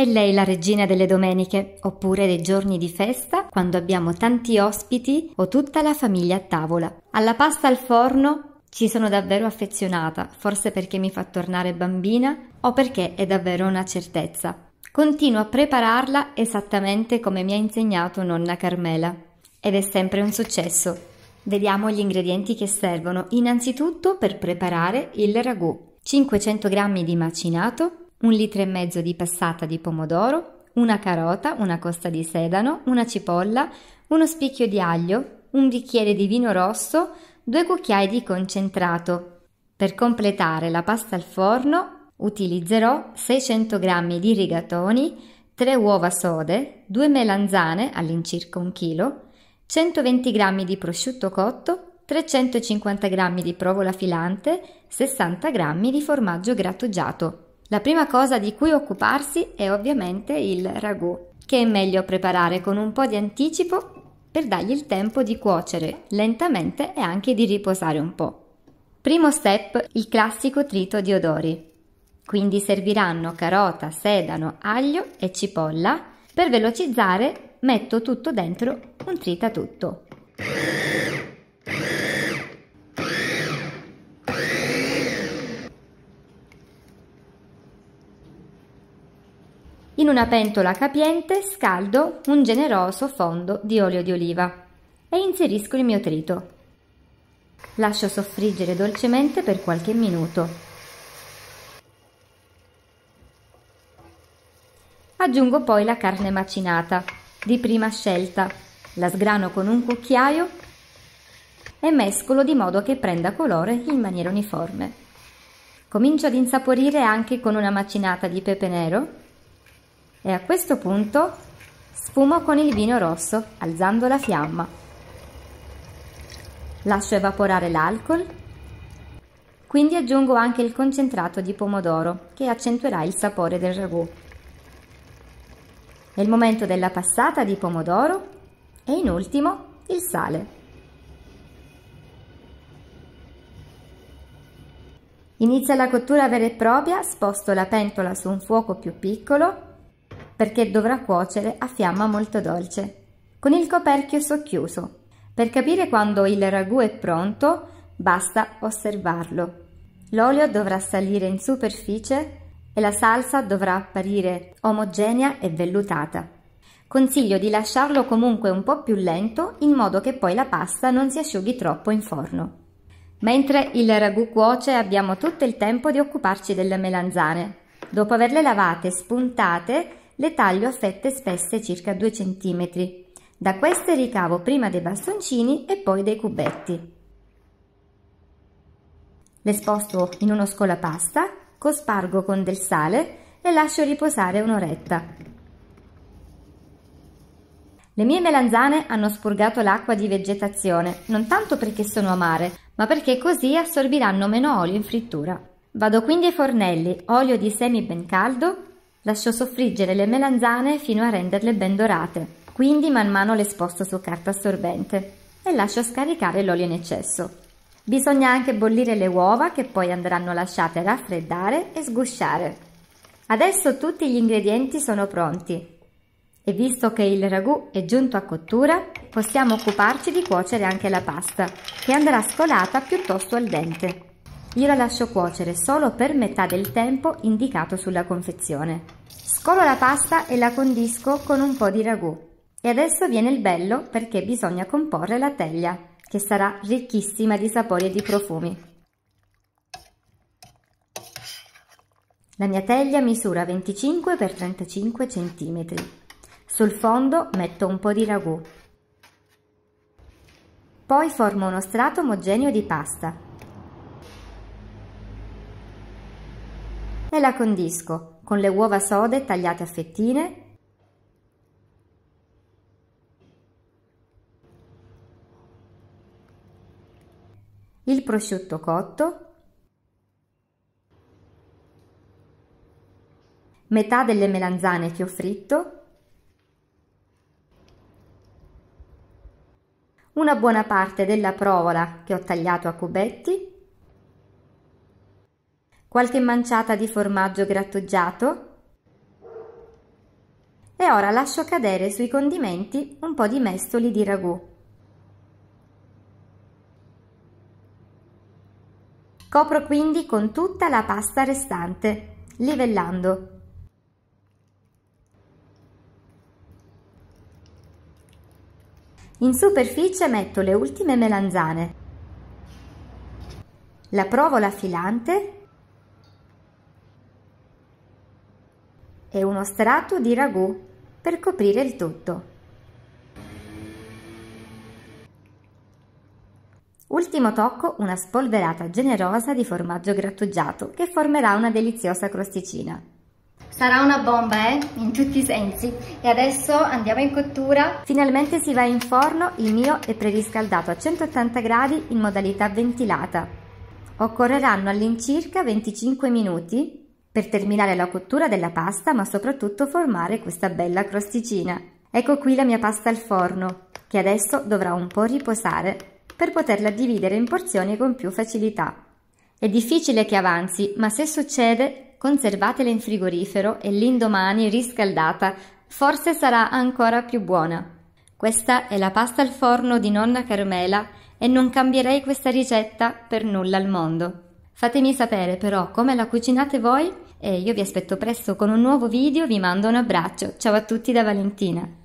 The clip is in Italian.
È lei la regina delle domeniche, oppure dei giorni di festa, quando abbiamo tanti ospiti o tutta la famiglia a tavola. Alla pasta al forno ci sono davvero affezionata, forse perché mi fa tornare bambina o perché è davvero una certezza. Continuo a prepararla esattamente come mi ha insegnato nonna Carmela. Ed è sempre un successo. Vediamo gli ingredienti che servono innanzitutto per preparare il ragù. 500 g di macinato, un litro e mezzo di passata di pomodoro, una carota, una costa di sedano, una cipolla, uno spicchio di aglio, un bicchiere di vino rosso, due cucchiai di concentrato. Per completare la pasta al forno utilizzerò 600 g di rigatoni, 3 uova sode, 2 melanzane all'incirca 1 chilo, 120 g di prosciutto cotto, 350 g di provola filante, 60 g di formaggio grattugiato. La prima cosa di cui occuparsi è ovviamente il ragù, che è meglio preparare con un po' di anticipo per dargli il tempo di cuocere lentamente e anche di riposare un po'. Primo step, il classico trito di odori. Quindi serviranno carota, sedano, aglio e cipolla. Per velocizzare metto tutto dentro un trita tutto. In una pentola capiente scaldo un generoso fondo di olio di oliva e inserisco il mio trito. Lascio soffriggere dolcemente per qualche minuto. Aggiungo poi la carne macinata, di prima scelta, la sgrano con un cucchiaio e mescolo di modo che prenda colore in maniera uniforme. Comincio ad insaporire anche con una macinata di pepe nero e a questo punto sfumo con il vino rosso alzando la fiamma. Lascio evaporare l'alcol, quindi aggiungo anche il concentrato di pomodoro che accentuerà il sapore del ragù. È il momento della passata di pomodoro e in ultimo il sale. Inizia la cottura vera e propria, sposto la pentola su un fuoco più piccolo perché dovrà cuocere a fiamma molto dolce, con il coperchio socchiuso. Per capire quando il ragù è pronto basta osservarlo. L'olio dovrà salire in superficie e la salsa dovrà apparire omogenea e vellutata. Consiglio di lasciarlo comunque un po' più lento in modo che poi la pasta non si asciughi troppo in forno. Mentre il ragù cuoce abbiamo tutto il tempo di occuparci delle melanzane. Dopo averle lavate e spuntate le taglio a fette spesse circa 2 cm. Da queste ricavo prima dei bastoncini e poi dei cubetti. Le sposto in uno scolapasta, cospargo con del sale e lascio riposare un'oretta. Le mie melanzane hanno spurgato l'acqua di vegetazione, non tanto perché sono amare, ma perché così assorbiranno meno olio in frittura. Vado quindi ai fornelli, olio di semi ben caldo, Lasciò soffriggere le melanzane fino a renderle ben dorate, quindi man mano le sposto su carta assorbente e lascio scaricare l'olio in eccesso. Bisogna anche bollire le uova che poi andranno lasciate raffreddare e sgusciare. Adesso tutti gli ingredienti sono pronti e visto che il ragù è giunto a cottura possiamo occuparci di cuocere anche la pasta che andrà scolata piuttosto al dente. Io la lascio cuocere solo per metà del tempo indicato sulla confezione. Scolo la pasta e la condisco con un po' di ragù. E adesso viene il bello perché bisogna comporre la teglia, che sarà ricchissima di sapori e di profumi. La mia teglia misura 25 x 35 cm. Sul fondo metto un po' di ragù. Poi formo uno strato omogeneo di pasta e la condisco con le uova sode tagliate a fettine il prosciutto cotto, metà delle melanzane che ho fritto, una buona parte della provola che ho tagliato a cubetti qualche manciata di formaggio grattugiato e ora lascio cadere sui condimenti un po' di mestoli di ragù. Copro quindi con tutta la pasta restante, livellando. In superficie metto le ultime melanzane, la provola filante e uno strato di ragù per coprire il tutto. Ultimo tocco una spolverata generosa di formaggio grattugiato che formerà una deliziosa crosticina. Sarà una bomba, eh? In tutti i sensi. E adesso andiamo in cottura. Finalmente si va in forno, il mio è preriscaldato a 180 gradi in modalità ventilata. Occorreranno all'incirca 25 minuti per terminare la cottura della pasta ma soprattutto formare questa bella crosticina. Ecco qui la mia pasta al forno che adesso dovrà un po' riposare per poterla dividere in porzioni con più facilità. È difficile che avanzi ma se succede conservatela in frigorifero e l'indomani riscaldata forse sarà ancora più buona. Questa è la pasta al forno di nonna Carmela e non cambierei questa ricetta per nulla al mondo. Fatemi sapere però come la cucinate voi e io vi aspetto presto con un nuovo video, vi mando un abbraccio. Ciao a tutti da Valentina.